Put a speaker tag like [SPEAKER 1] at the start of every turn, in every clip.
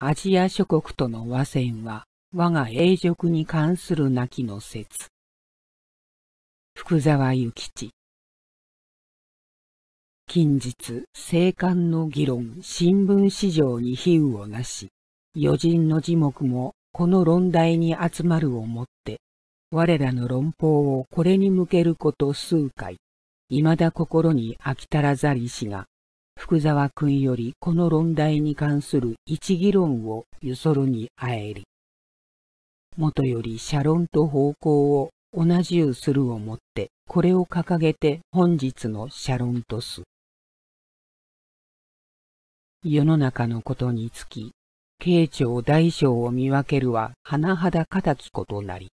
[SPEAKER 1] アジア諸国との和戦は我が永辱に関するなきの説。福沢諭吉近日、政官の議論、新聞市場に比喩をなし、余人の字目もこの論題に集まるをもって、我らの論法をこれに向けること数回、未だ心に飽きたらざりしが、福沢君よりこの論題に関する一議論をゆそるにあえり。もとより社論と方向を同じうするをもって、これを掲げて本日の社論とす。世の中のことにつき、慶長大小を見分けるは甚だかたことなり。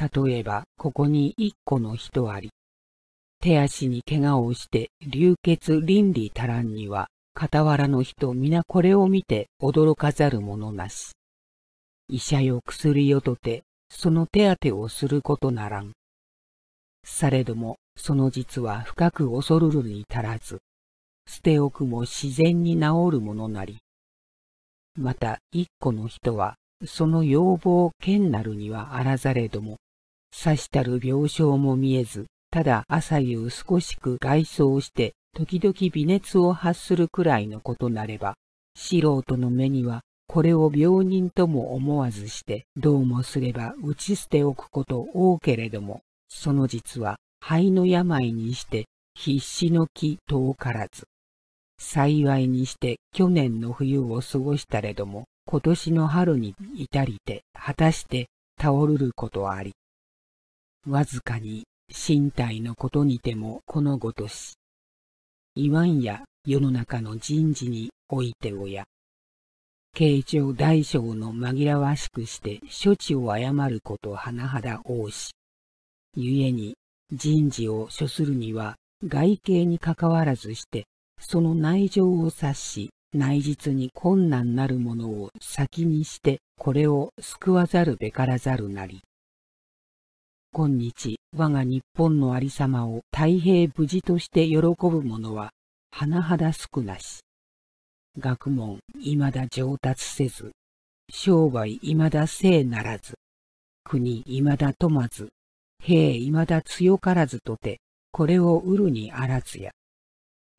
[SPEAKER 1] 例えば、ここに一個の人あり、手足に怪我をして流血倫理足らんには、傍らの人皆これを見て驚かざるものなし。医者よ薬よとて、その手当てをすることならん。されども、その実は深く恐るるに足らず、捨て置くも自然に治るものなり。また一個の人は、その要望兼なるにはあらざれども、さしたる病床も見えず、ただ朝夕少しく外装して、時々微熱を発するくらいのことなれば、素人の目にはこれを病人とも思わずして、どうもすれば打ち捨ておくこと多けれども、その実は肺の病にして必死の気遠からず。幸いにして去年の冬を過ごしたれども、今年の春に至りて、果たして倒るることあり。わずかに身体のことにてもこのごとし。いわんや世の中の人事においておや。慶長大将の紛らわしくして処置を誤ること甚だ多し。ゆえに人事を処するには外形にかかわらずしてその内情を察し内実に困難なるものを先にしてこれを救わざるべからざるなり。今日、我が日本のありさまを太平無事として喜ぶ者は、甚だ少なし。学問、未だ上達せず、商売、未だ聖ならず、国、未だ富まず、兵、未だ強からずとて、これを売るにあらずや。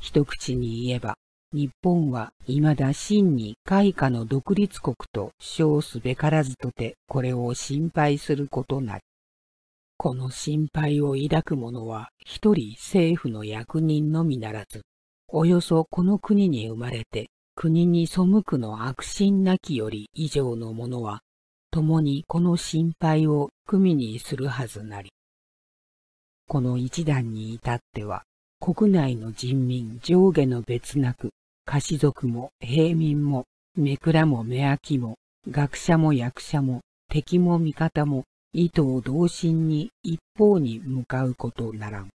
[SPEAKER 1] 一口に言えば、日本は未だ真に開花の独立国と称すべからずとてこれを心配することなり。この心配を抱く者は一人政府の役人のみならず、およそこの国に生まれて国に背くの悪心なきより以上の者は、共にこの心配を組にするはずなり。この一段に至っては、国内の人民上下の別なく、家士族も平民も、目くらも目飽きも、学者も役者も、敵も味方も、意図を同心に一方に向かうことならん。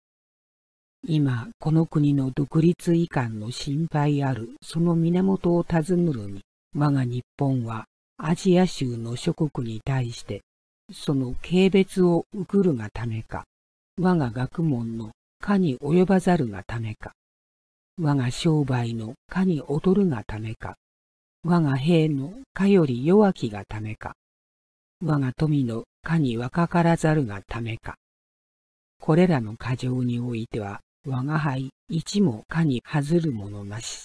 [SPEAKER 1] 今、この国の独立遺憾の心配あるその源を尋ぬるに、我が日本はアジア州の諸国に対して、その軽蔑を受くるがためか、我が学問の科に及ばざるがためか、我が商売の科に劣るがためか、我が兵の科より弱きがためか、我が富のかに若からざるがためか。これらの過剰においては、我が輩一もかに外るものなし。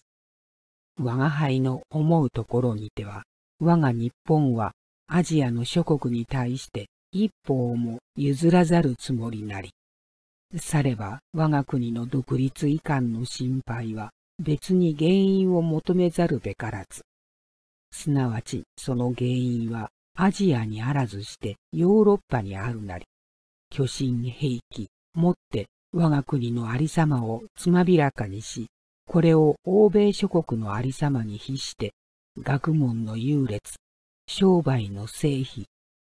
[SPEAKER 1] 我が輩の思うところにては、我が日本はアジアの諸国に対して一歩をも譲らざるつもりなり。されば我が国の独立遺憾の心配は別に原因を求めざるべからず。すなわちその原因はアジアにあらずしてヨーロッパにあるなり、巨神兵器、もって我が国のありさまをつまびらかにし、これを欧米諸国のありさまに比して、学問の優劣、商売の成否、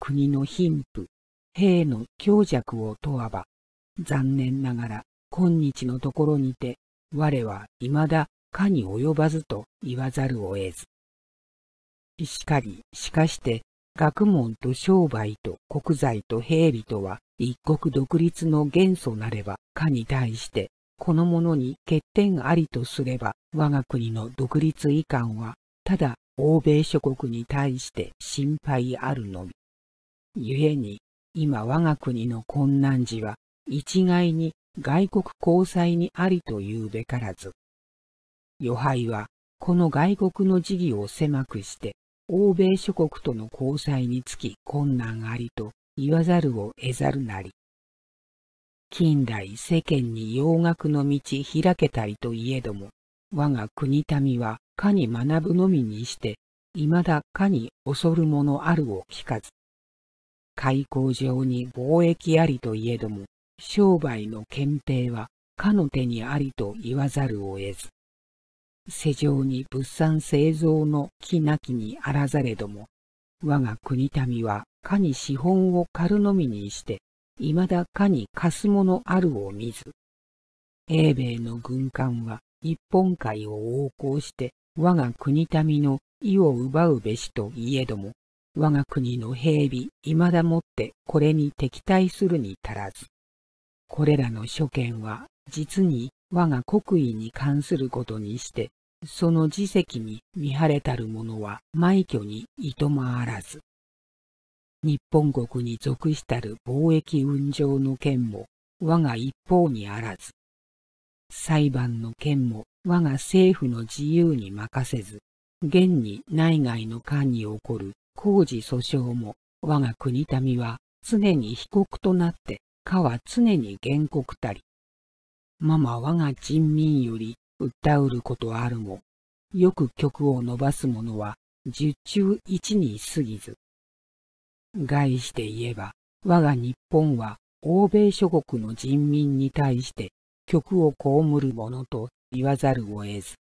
[SPEAKER 1] 国の貧富、兵の強弱を問わば、残念ながら今日のところにて、我は未だかに及ばずと言わざるを得ず。しかり、しかして学問と商売と国財と兵備とは一国独立の元素なれば、かに対して、このものに欠点ありとすれば、我が国の独立遺憾は、ただ欧米諸国に対して心配あるのみ。故に、今我が国の困難時は、一概に外国交際にありというべからず。余敗は、この外国の事義を狭くして、欧米諸国との交際につき困難ありと言わざるを得ざるなり。近代世間に洋楽の道開けたりといえども、我が国民はかに学ぶのみにして、未だかに恐るものあるを聞かず。開口上に貿易ありといえども、商売の憲兵はかの手にありと言わざるを得ず。世上に物産製造の木なきにあらざれども、我が国民はかに資本を狩るのみにして、いまだかに貸すものあるを見ず。英米の軍艦は日本海を横行して我が国民の意を奪うべしといえども、我が国の兵備いまだもってこれに敵対するに足らず。これらの諸見は実に我が国威に関することにして、その自責に見晴れたる者は埋挙にいとまわらず。日本国に属したる貿易運上の件も我が一方にあらず。裁判の件も我が政府の自由に任せず、現に内外の間に起こる工事訴訟も我が国民は常に被告となって、かは常に原告たり、ママ我が人民より歌うることあるも、よく曲を伸ばす者は十中一に過ぎず。概して言えば、我が日本は欧米諸国の人民に対して曲を被るものと言わざるを得ず。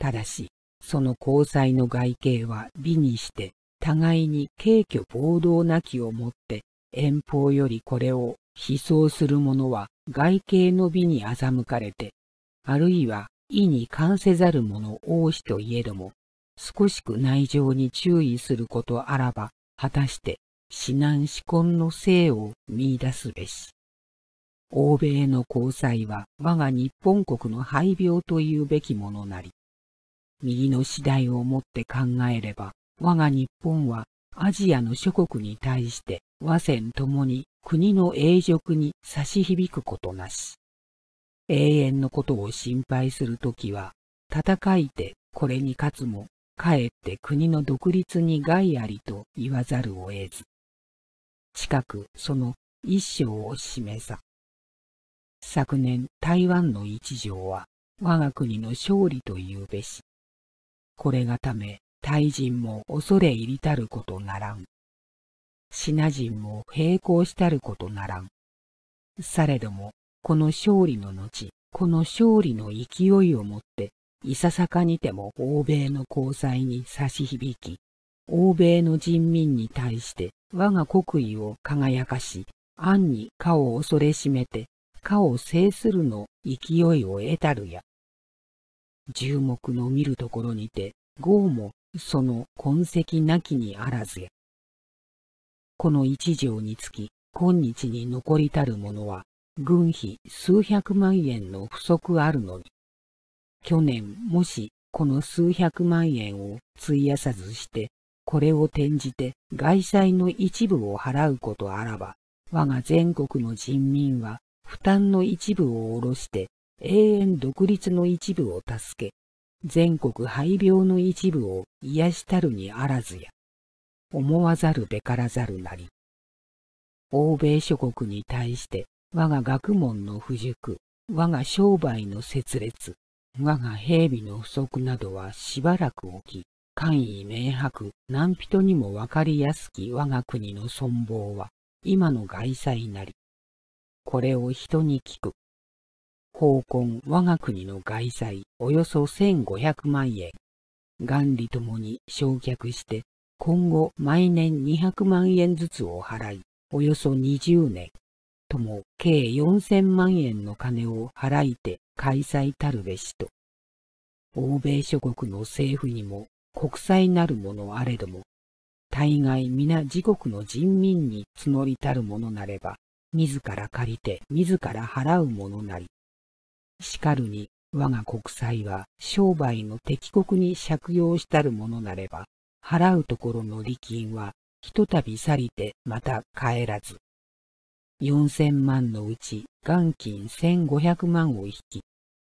[SPEAKER 1] ただし、その交際の外形は美にして、互いに軽挙暴動なきをもって遠方よりこれを思想する者は外形の美に欺かれて、あるいは意に関せざる者多しといえども、少しく内情に注意することあらば、果たして死難死婚の性を見出すべし。欧米の交際は我が日本国の廃病というべきものなり、右の次第をもって考えれば、我が日本はアジアの諸国に対して和戦ともに国の永辱に差し響くことなし。永遠のことを心配するときは、戦いてこれに勝つも、かえって国の独立に害ありと言わざるを得ず。近くその一章を示さ。昨年台湾の一条は我が国の勝利というべし。これがため、大人も恐れ入りたることならん。シナ人も並行したることならん。されども、この勝利の後、この勝利の勢いをもって、いささかにても欧米の交際に差し響き、欧米の人民に対して我が国威を輝かし、暗にかを恐れしめて、かを制するの勢いを得たるや。重目の見るところにて、豪もその痕跡なきにあらずや。この一条につき、今日に残りたるものは、軍費数百万円の不足あるのに。去年もしこの数百万円を費やさずして、これを転じて外債の一部を払うことあらば、我が全国の人民は負担の一部を下ろして永遠独立の一部を助け、全国廃病の一部を癒したるにあらずや。思わざるべからざるなり。欧米諸国に対して我が学問の不熟、我が商売の設裂、我が兵備の不足などはしばらく起き、簡易明白、何人にもわかりやすき我が国の存亡は、今の外災なり。これを人に聞く。奉婚我が国の外債およそ1500万円。元利ともに焼却して今後毎年200万円ずつを払い、およそ20年、とも計4000万円の金を払いて開催たるべしと。欧米諸国の政府にも国債なるものあれども、大概皆自国の人民に募りたるものなれば、自ら借りて自ら払うものなり。しかるに我が国債は商売の敵国に借用したるものなれば、払うところの利金はひとたび去りてまた帰らず。四千万のうち元金千五百万を引き、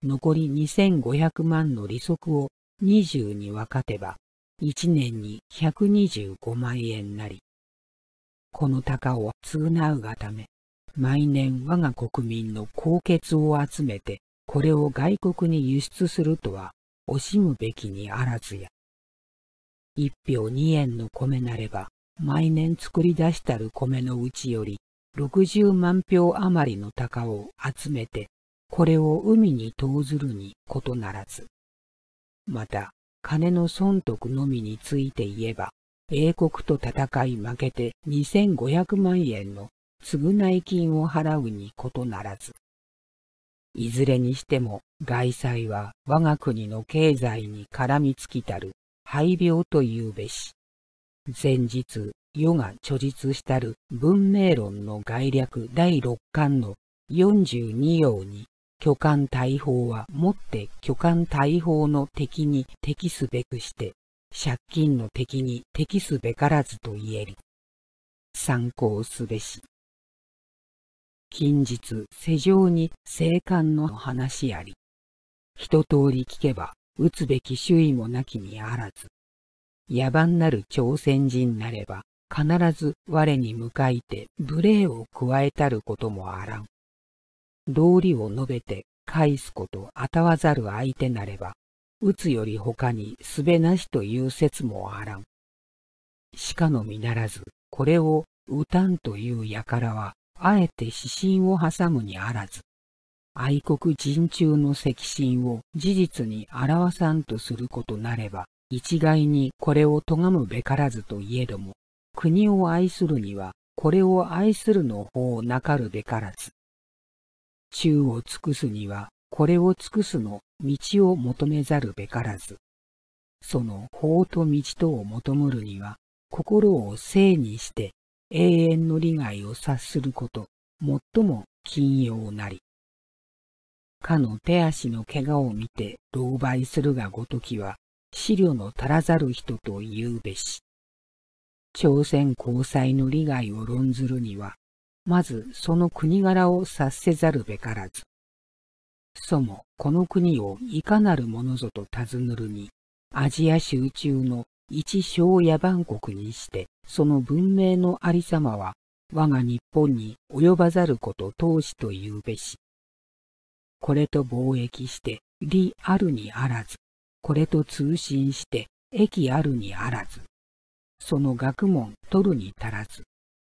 [SPEAKER 1] 残り二千五百万の利息を二十に分かてば、一年に百二十五万円なり。この高を償うがため、毎年我が国民の高血を集めて、これを外国に輸出するとは、惜しむべきにあらずや。一票二円の米なれば、毎年作り出したる米のうちより、六十万票余りの鷹を集めて、これを海に投ずるにことならず。また、金の損得のみについて言えば、英国と戦い負けて二千五百万円の償い金を払うにことならず。いずれにしても、外債は我が国の経済に絡みつきたる廃病というべし。前日、世が著述したる文明論の概略第六巻の42行に、巨漢大砲はもって巨漢大砲の敵に適すべくして、借金の敵に適すべからずと言える。参考すべし。近日、世上に生還の話あり。一通り聞けば、打つべき周囲もなきにあらず。野蛮なる朝鮮人なれば、必ず我に向かいて無礼を加えたることもあらん。道理を述べて返すことあたわざる相手なれば、打つより他にすべなしという説もあらん。しかのみならず、これを打たんという輩は、あえて指針を挟むにあらず、愛国人中の責心を事実に表さんとすることなれば、一概にこれを咎むべからずといえども、国を愛するには、これを愛するの方なかるべからず。忠を尽くすには、これを尽くすの道を求めざるべからず。その法と道とを求むるには、心を正にして永遠の利害を察すること、最も禁用なり。かの手足の怪我を見て狼狽するがごときは、思慮の足らざる人と言うべし。朝鮮交際の利害を論ずるには、まずその国柄を察せざるべからず。そもこの国をいかなるものぞと尋ぬるに、アジア州中の一小野蛮国にして、その文明のありさまは、我が日本に及ばざること当しと言うべし。これと貿易して、利あるにあらず、これと通信して、益あるにあらず、その学問取るに足らず、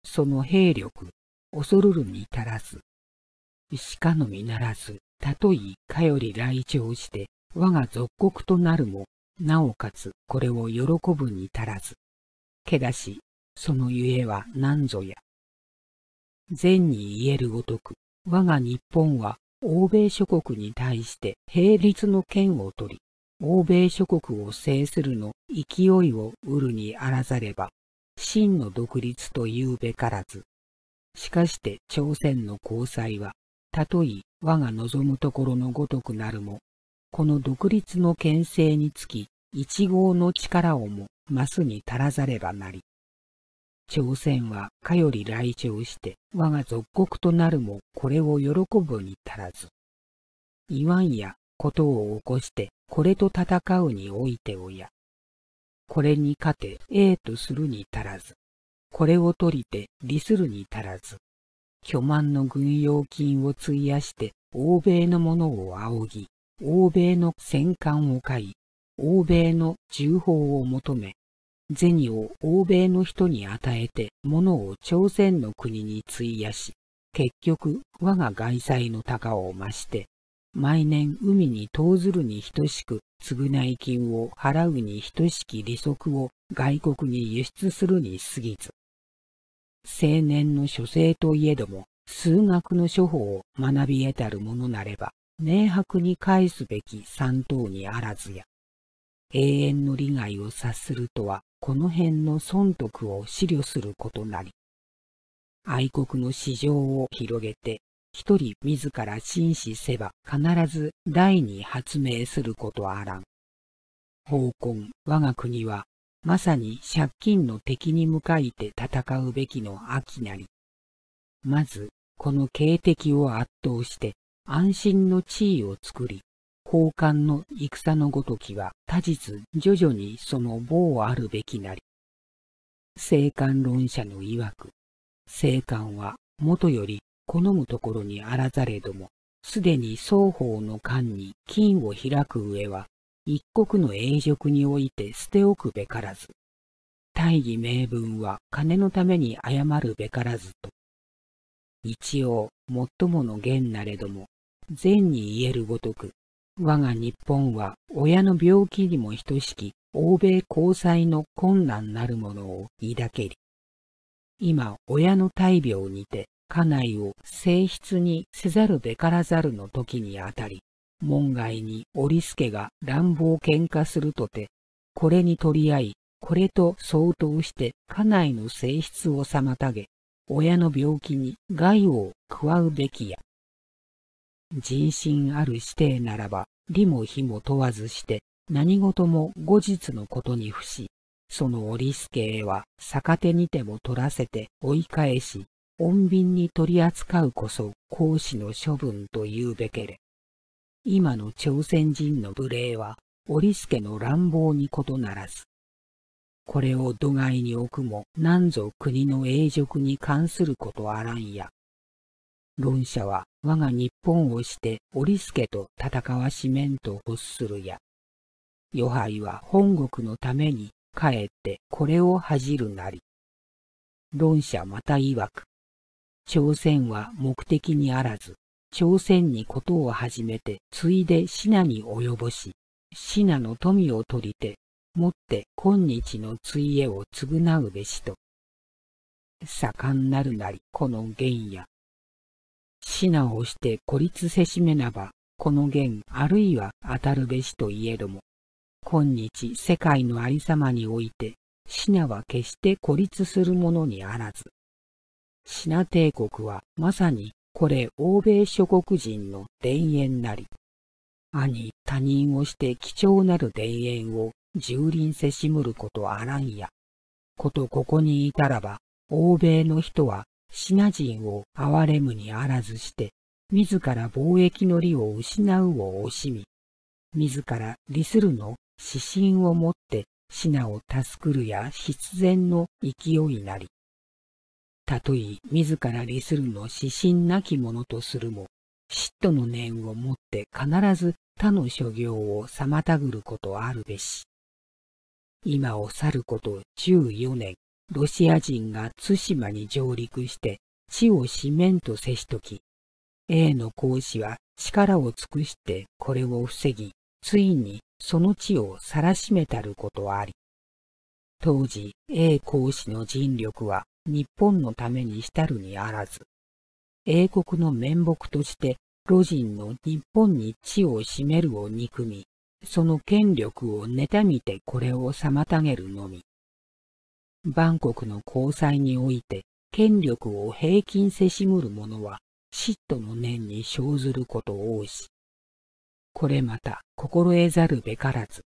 [SPEAKER 1] その兵力恐るるに足らず、しかのみならず、たといかより来場して、我が属国となるも、なおかつこれを喜ぶに足らず、けだし、そのゆえは何ぞや。善に言えるごとく、我が日本は欧米諸国に対して並立の剣を取り、欧米諸国を制するの勢いを売るにあらざれば、真の独立というべからず。しかして朝鮮の交際は、たとえ我が望むところのごとくなるも、この独立の牽制につき、一号の力をもますに足らざればなり。朝鮮はかより来朝して我が属国となるもこれを喜ぶに足らず。言わんやことを起こしてこれと戦うにおいておや。これに勝てええとするに足らず。これを取りて利するに足らず。巨万の軍用金を費やして欧米のものを仰ぎ、欧米の戦艦を買い、欧米の重砲を求め、銭を欧米の人に与えて物を朝鮮の国に費やし、結局我が外債の高を増して、毎年海に投ずるに等しく償い金を払うに等しき利息を外国に輸出するに過ぎず。青年の書生といえども、数学の処方を学び得たるものなれば、明白に返すべき三等にあらずや。永遠の利害を察するとはこの辺の損得を思慮することなり、愛国の市場を広げて、一人自ら紳士せば必ず第に発明することあらん。香港、我が国は、まさに借金の敵に向かいて戦うべきの秋なり。まず、この警敵を圧倒して、安心の地位を作り、宝冠の戦のごときは他日徐々にその某あるべきなり。生還論者の曰く、生還は元より好むところにあらざれども、すでに双方の間に金を開く上は、一国の永辱において捨ておくべからず。大義名分は金のために謝るべからずと。一応、最もの言なれども、善に言えるごとく、我が日本は親の病気にも等しき欧米交際の困難なるものを抱けり。今親の大病にて家内を性質にせざるべからざるの時にあたり、門外に織助が乱暴喧嘩するとて、これに取り合い、これと相当して家内の性質を妨げ、親の病気に害を加うべきや。人心ある指定ならば、理も非も問わずして、何事も後日のことに付し、その折助へは逆手にても取らせて追い返し、穏便に取り扱うこそ講師の処分と言うべけれ。今の朝鮮人の無礼は、折助の乱暴に異ならず。これを土外に置くも、なんぞ国の永辱に関することあらんや。論者は我が日本をして織助と戦わしめんと欲するや。余敗は本国のためにかえってこれを恥じるなり。論者また曰く、朝鮮は目的にあらず、朝鮮にことを始めて、ついでシナに及ぼし、シナの富を取りて、もって今日のついえを償うべしと。盛んなるなりこの原野。指南をして孤立せしめなば、この弦あるいは当たるべしといえども、今日世界のありさまにおいて、シナは決して孤立するものにあらず。シナ帝国はまさにこれ欧米諸国人の田園なり。兄他人をして貴重なる田園を蹂躙せしむることあらんや。ことここにいたらば、欧米の人はシナ人を憐れむにあらずして、自ら貿易の利を失うを惜しみ、自ら利するの指針をもって品を助くるや必然の勢いなり。たとえ自ら利するの指針なきものとするも、嫉妬の念をもって必ず他の諸行を妨ぐることあるべし。今を去ること14年、ロシア人が対馬に上陸して地を四面と接しとき、A の孔子は力を尽くしてこれを防ぎ、ついにその地を晒しめたることあり。当時 A 孔子の尽力は日本のためにしたるにあらず、英国の面目として路人の日本に地を占めるを憎み、その権力を妬みてこれを妨げるのみ。万国の交際において権力を平均せしむる者は嫉妬の念に生ずること多し。これまた心得ざるべからず。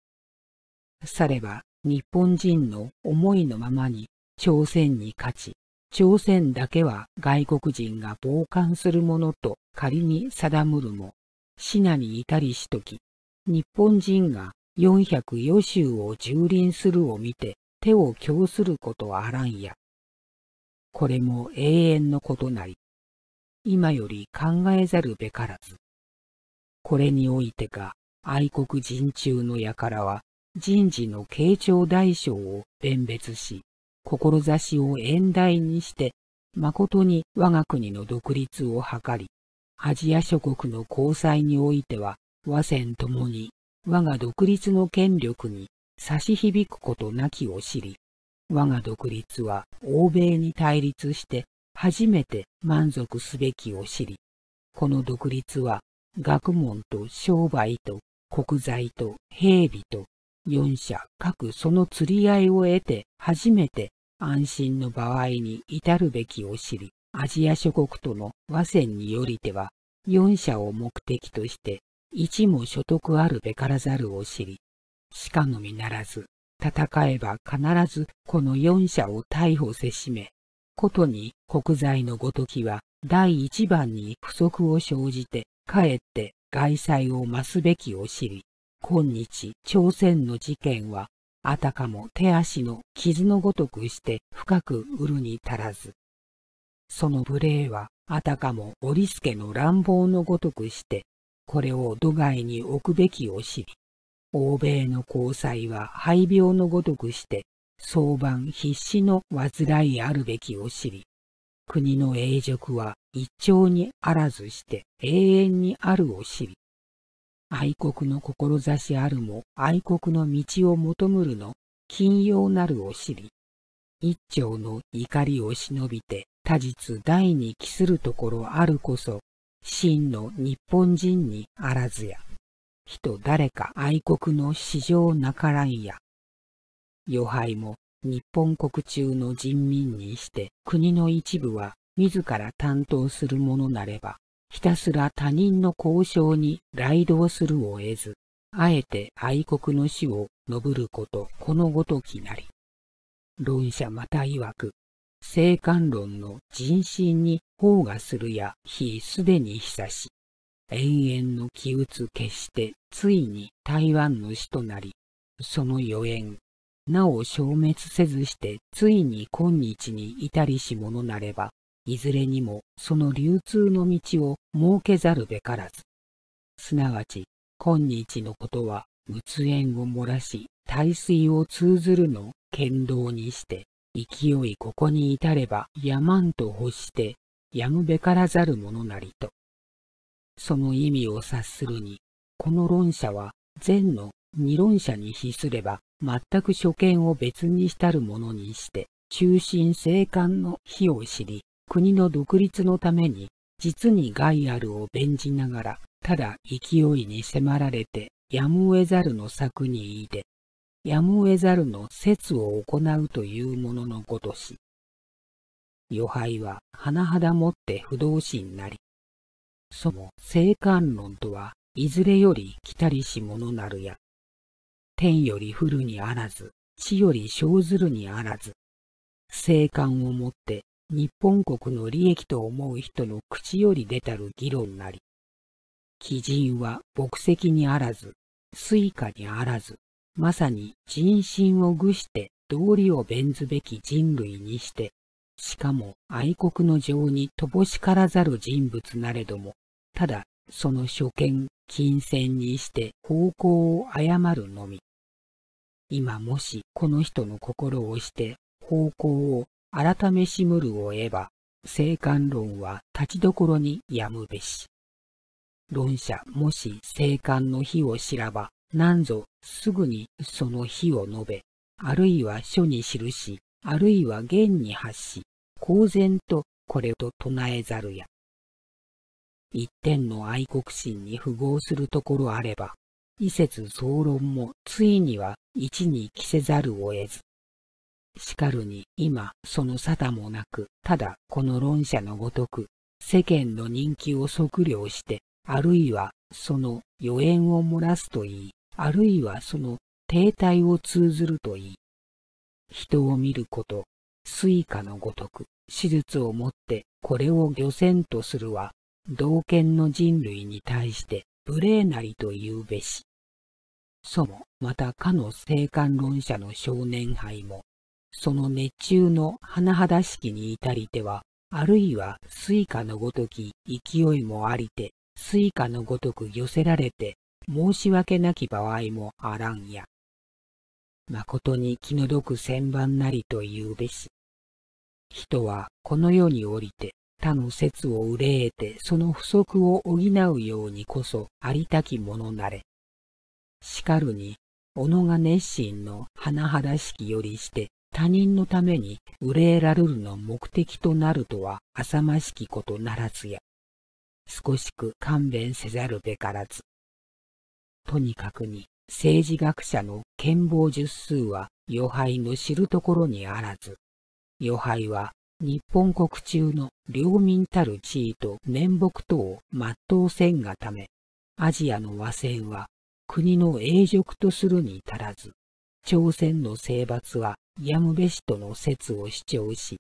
[SPEAKER 1] されば日本人の思いのままに朝鮮に勝ち、朝鮮だけは外国人が傍観するものと仮に定むるも、死なに至りしとき、日本人が404州を蹂躙するを見て手を供することあらんや。これも永遠のことなり、今より考えざるべからず。これにおいてか愛国人中の輩は人事の慶長大将を弁別し、志を遠大にして、誠に我が国の独立を図り、アジア諸国の交際においては、和戦ともに我が独立の権力に差し響くことなきを知り、我が独立は欧米に対立して初めて満足すべきを知り、この独立は学問と商売と国財と兵備と四者各その釣り合いを得て初めて安心の場合に至るべきを知り、アジア諸国との和戦によりては、四者を目的として、一も所得あるべからざるを知り、しかのみならず、戦えば必ずこの四者を逮捕せしめ、ことに国財のごときは第一番に不足を生じて、かえって外債を増すべきを知り、今日朝鮮の事件は、あたかも手足の傷のごとくして深く売るに足らず。その無礼は、あたかも織助の乱暴のごとくして、これを土外に置くべきを知り、欧米の交際は廃病のごとくして、早晩必死の患いあるべきを知り、国の永辱は一朝にあらずして永遠にあるを知り、愛国の志あるも愛国の道を求むるの金曜なるを知り、一朝の怒りを忍びて他日大に帰するところあるこそ、真の日本人にあらずや。人誰か愛国の史上なからんや。余敗も日本国中の人民にして国の一部は自ら担当するものなれば、ひたすら他人の交渉に来道するを得ず、あえて愛国の死を述ることこのごときなり。論者また曰く、生官論の人心に法がするや非すでに久し、永遠の気鬱消してついに台湾の死となり、その予言、なお消滅せずしてついに今日に至りし者なれば、いずれにもその流通の道を設けざるべからず。すなわち、今日のことは、仏縁を漏らし、大水を通ずるの剣道にして、勢いここに至れば、やまんと欲して、やむべからざるものなりと。その意味を察するに、この論者は善の二論者に比すれば全く所見を別にしたるものにして、中心生還の非を知り、国の独立のために、実に害あるを弁じながら、ただ勢いに迫られて、やむを得ざるの策にいて、やむを得ざるの説を行うというもののごとし。余敗は甚だもって不動心なり、その生観論とは、いずれより来たりし者なるや。天より降るにあらず、地より生ずるにあらず。生観をもって、日本国の利益と思う人の口より出たる議論なり。鬼人は牧石にあらず、水下にあらず、まさに人心を愚して道理を弁ずべき人類にして、しかも愛国の情に乏しからざる人物なれども、ただその所見、金銭にして方向を誤るのみ。今もしこの人の心をして方向を改めしむるを得ば、生還論は立ちどころにやむべし。論者もし生還の日を知らば、なんぞすぐにその日を述べ、あるいは書に記し、あるいは言に発し、公然とこれと唱えざるや。一点の愛国心に符合するところあれば、異説総論もついには一に着せざるを得ず。しかるに今その沙汰もなく、ただこの論者のごとく、世間の人気を測量して、あるいはその予言を漏らすといい、あるいはその停滞を通ずるといい。人を見ること、スイカのごとく、手術をもってこれを漁船とするは同権の人類に対して無礼なりと言うべし。そも、またかの生観論者の少年杯も、その熱中の甚だしきに至りては、あるいはイカのごとき勢いもありて、スイカのごとく寄せられて、申し訳なき場合もあらんや。誠に気の毒千番なりと言うべし。人はこの世に降りて他の説を憂えてその不足を補うようにこそありたきものなれ。しかるに、己が熱心の甚だしきよりして他人のために憂えられるの目的となるとは浅ましきことならずや。少しく勘弁せざるべからず。とにかくに政治学者の健謀術数は余輩の知るところにあらず、余輩は日本国中の領民たる地位と面目等を全うせんがため、アジアの和戦は国の永辱とするに足らず、朝鮮の征伐はやむべしとの説を主張し、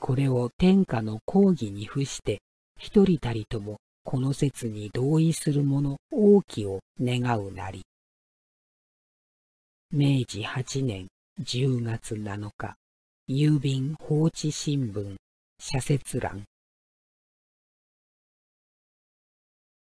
[SPEAKER 1] これを天下の抗議に付して、一人たりともこの説に同意する者王毅を願うなり。明治8年10月7日。郵便放置新聞、社説欄。